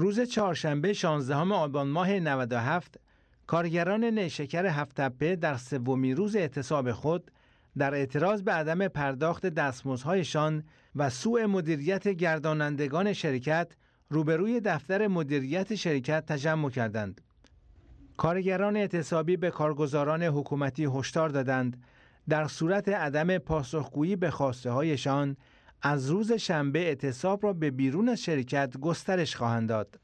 روز چهارشنبه 16 آبان ماه 97 کارگران نیشکر هفتپه در سومین روز اعتصاب خود در اعتراض به عدم پرداخت دستمزدهایشان و سوء مدیریت گردانندگان شرکت روبروی دفتر مدیریت شرکت تجمع کردند. کارگران اعتصابی به کارگزاران حکومتی هشدار دادند در صورت عدم پاسخگویی به خواسته هایشان از روز شنبه اعتصاب را به بیرون از شرکت گسترش خواهند داد.